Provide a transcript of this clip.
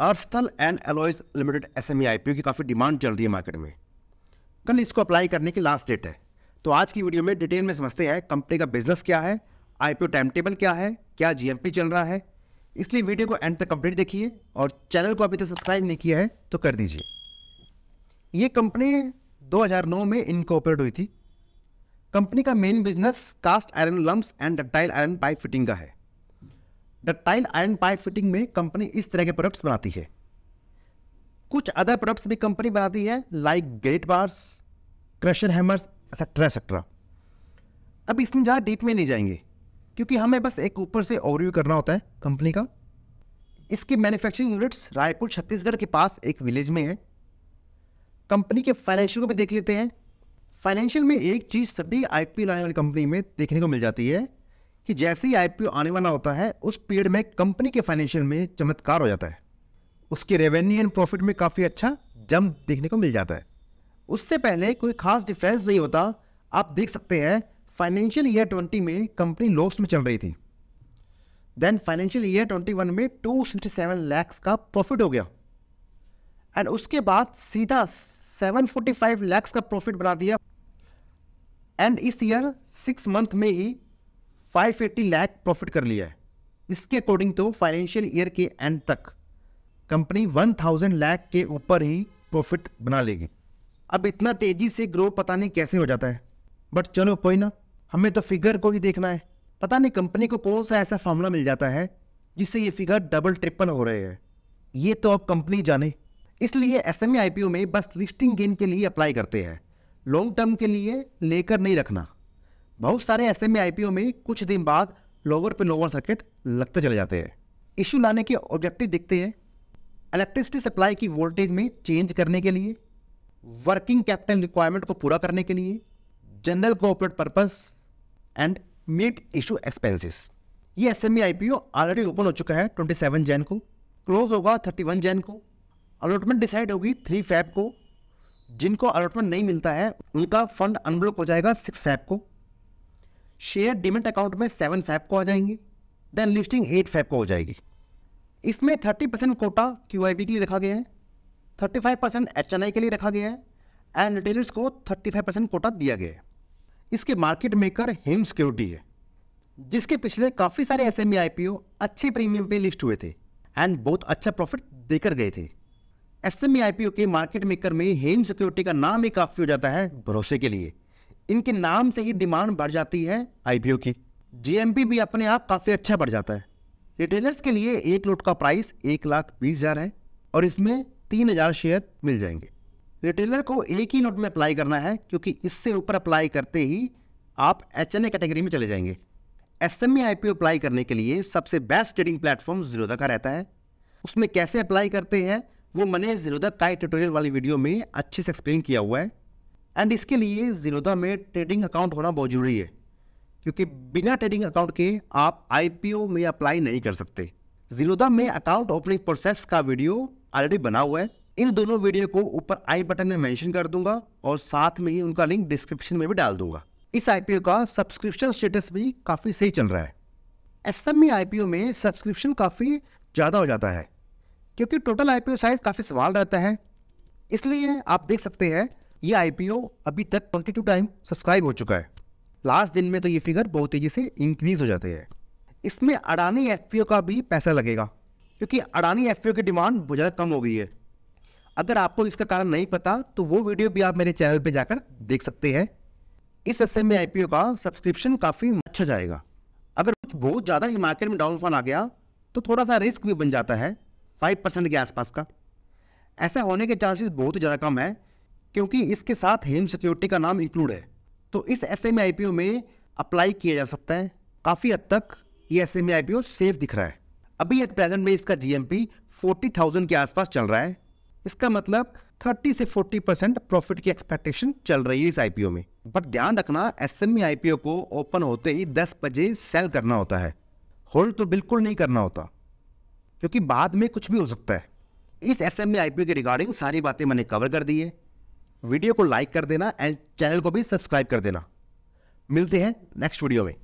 अर्थस्थल and alloys limited S M की काफ़ी demand चल रही है मार्केट में कल इसको अप्लाई करने की लास्ट डेट है तो आज की वीडियो में डिटेल में समझते हैं कंपनी का बिजनेस क्या है आई पी टाइम टेबल क्या है क्या जी चल रहा है इसलिए वीडियो को एंड तक कंप्लीट देखिए और चैनल को अभी तक सब्सक्राइब नहीं किया है तो कर दीजिए ये कंपनी 2009 में इनकॉपरेट हुई थी कंपनी का main business cast iron lumps and ductile iron pipe fitting का है डक्टाइल आयरन पाइप फिटिंग में कंपनी इस तरह के प्रोडक्ट्स बनाती है कुछ अदर प्रोडक्ट्स भी कंपनी बनाती है like grate bars crusher hammers etcetera etcetera अब इसमें ज़्यादा डीप में नहीं जाएंगे क्योंकि हमें बस एक ऊपर से ओवरव्यू करना होता है कंपनी का इसकी मैन्युफैक्चरिंग यूनिट्स रायपुर छत्तीसगढ़ के पास एक विलेज में है कंपनी के फाइनेंशियल को भी देख लेते हैं फाइनेंशियल में एक चीज़ सभी आईपीएल आने वाली कंपनी में देखने को मिल जाती है कि जैसे ही आईपीओ आने वाला होता है उस पीरियड में कंपनी के फाइनेंशियल में चमत्कार हो जाता है उसके रेवेन्यू एंड प्रॉफिट में काफ़ी अच्छा जम देखने को मिल जाता है उससे पहले कोई खास डिफरेंस नहीं होता आप देख सकते हैं फाइनेंशियल ईयर ट्वेंटी में कंपनी लॉस में चल रही थी then financial year twenty one में टू सिक्सटी सेवन लैक्स का प्रॉफिट हो गया एंड उसके बाद सीधा सेवन फोर्टी फाइव लैक्स का प्रॉफिट बना दिया एंड इस ईयर सिक्स मंथ में ही 580 लाख प्रॉफिट कर लिया है इसके अकॉर्डिंग तो फाइनेंशियल ईयर के एंड तक कंपनी 1000 लाख के ऊपर ही प्रॉफिट बना लेगी अब इतना तेज़ी से ग्रो पता नहीं कैसे हो जाता है बट चलो कोई ना हमें तो फिगर को ही देखना है पता नहीं कंपनी को कौन सा ऐसा फॉर्मूला मिल जाता है जिससे ये फिगर डबल ट्रिपल हो रहे हैं ये तो अब कंपनी जाने इसलिए एस एम e में बस लिस्टिंग गेन के लिए अप्लाई करते हैं लॉन्ग टर्म के लिए लेकर नहीं रखना बहुत सारे ऐसे में आईपीओ में कुछ दिन बाद लोअर पे लोअर सर्किट लगते चले जाते हैं इशू लाने के ऑब्जेक्टिव दिखते हैं इलेक्ट्रिसिटी सप्लाई की वोल्टेज में चेंज करने के लिए वर्किंग कैपिटल रिक्वायरमेंट को पूरा करने के लिए general corporate purpose and mid issue expenses ये एस एम ऑलरेडी ओपन हो चुका है 27 जैन को क्लोज होगा 31 जैन को अलॉटमेंट डिसाइड होगी थ्री फैब को जिनको अलॉटमेंट नहीं मिलता है उनका फंड अनब्लॉक हो जाएगा सिक्स फैब को शेयर डिमेंट अकाउंट में सेवन फैप को आ जाएंगे देन लिस्टिंग एट फैप को हो जाएगी इसमें thirty percent quota Q I के लिए रखा गया है thirty five percent H N I के लिए रखा गया है एंड रिटेलर्स को थर्टी फाइव परसेंट कोटा दिया गया है इसके मार्केट मेकर हेम सिक्योरिटी है जिसके पिछले काफ़ी सारे S M E I P O अच्छे प्रीमियम पे लिस्ट हुए थे एंड बहुत अच्छा प्रॉफिट देकर गए थे S M E I P O के मार्केट मेकर में हेम सिक्योरिटी का नाम ही काफ़ी हो जाता है भरोसे के लिए इनके नाम से ही डिमांड बढ़ जाती है आईपीओ की जीएमपी भी अपने आप काफ़ी अच्छा बढ़ जाता है रिटेलर्स के लिए एक लोट का प्राइस एक लाख बीस हज़ार है और इसमें तीन हज़ार शेयर मिल जाएंगे रिटेलर को एक ही लोट में अप्लाई करना है क्योंकि इससे ऊपर अप्लाई करते ही आप एच एन ए कैटेगरी में चले जाएंगे S M E I P O apply करने के लिए सबसे बेस्ट ट्रेडिंग प्लेटफॉर्म जीरोदा का रहता है उसमें कैसे अप्लाई करते हैं वो मैंने जीरोदा का ट्यूटोरियल वाली वीडियो में अच्छे से एक्सप्लेन किया हुआ है एंड इसके लिए ज़ीरोधा में ट्रेडिंग अकाउंट होना बहुत ज़रूरी है क्योंकि बिना ट्रेडिंग अकाउंट के आप आई में अप्लाई नहीं कर सकते ज़ीरोधा में अकाउंट ओपनिंग प्रोसेस का वीडियो ऑलरेडी बना हुआ है इन दोनों वीडियो को ऊपर आई बटन में मेंशन कर दूंगा और साथ में ही उनका लिंक डिस्क्रिप्शन में भी डाल दूंगा इस आईपीओ का सब्सक्रिप्शन स्टेटस भी काफ़ी सही चल रहा है एस एम आईपीओ में सब्सक्रिप्शन काफ़ी ज़्यादा हो जाता है क्योंकि टोटल आईपीओ साइज़ काफ़ी सवाल रहता है इसलिए आप देख सकते हैं ये आई अभी तक ट्वेंटी टू टाइम सब्सक्राइब हो चुका है लास्ट दिन में तो ये फिगर बहुत तेज़ी से इंक्रीज हो जाती है इसमें अडानी एफ का भी पैसा लगेगा क्योंकि अडानी एफ की डिमांड बहुत ज़्यादा कम हो गई है अगर आपको इसका कारण नहीं पता तो वो वीडियो भी आप मेरे चैनल पर जाकर देख सकते हैं इस हिस्से में आई का सब्सक्रिप्शन काफ़ी अच्छा जाएगा अगर कुछ बहुत ज़्यादा ही मार्केट में डाउनफॉल आ गया तो थोड़ा सा रिस्क भी बन जाता है फाइव परसेंट के आसपास का ऐसा होने के चांसेस बहुत ज़्यादा कम है क्योंकि इसके साथ हेम सिक्योरिटी का नाम इंक्लूड है तो इस एस एम आई में अप्लाई किया जा सकता है काफ़ी हद तक ये एस एम आई सेफ दिख रहा है अभी एट प्रेजेंट में इसका G M P forty thousand के आसपास चल रहा है इसका मतलब 30 से 40 परसेंट प्रॉफिट की एक्सपेक्टेशन चल रही है इस आईपीओ में बट ध्यान रखना एस एम को ओपन होते ही 10 बजे सेल करना होता है होल्ड तो बिल्कुल नहीं करना होता क्योंकि बाद में कुछ भी हो सकता है इस एस एम के रिगार्डिंग सारी बातें मैंने कवर कर दी है वीडियो को लाइक कर देना एंड चैनल को भी सब्सक्राइब कर देना मिलते हैं नेक्स्ट वीडियो में